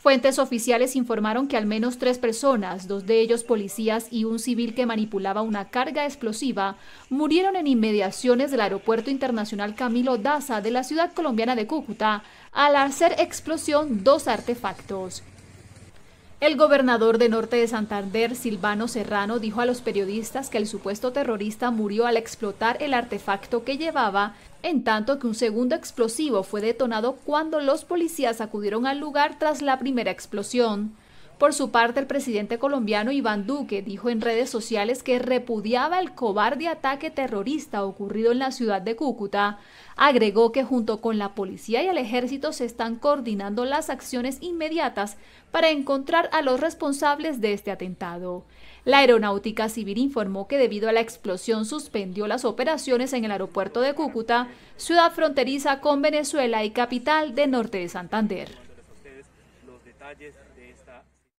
Fuentes oficiales informaron que al menos tres personas, dos de ellos policías y un civil que manipulaba una carga explosiva, murieron en inmediaciones del Aeropuerto Internacional Camilo Daza de la ciudad colombiana de Cúcuta al hacer explosión dos artefactos. El gobernador de Norte de Santander, Silvano Serrano, dijo a los periodistas que el supuesto terrorista murió al explotar el artefacto que llevaba, en tanto que un segundo explosivo fue detonado cuando los policías acudieron al lugar tras la primera explosión. Por su parte, el presidente colombiano Iván Duque dijo en redes sociales que repudiaba el cobarde ataque terrorista ocurrido en la ciudad de Cúcuta. Agregó que junto con la policía y el ejército se están coordinando las acciones inmediatas para encontrar a los responsables de este atentado. La aeronáutica civil informó que debido a la explosión suspendió las operaciones en el aeropuerto de Cúcuta, ciudad fronteriza con Venezuela y capital de norte de Santander.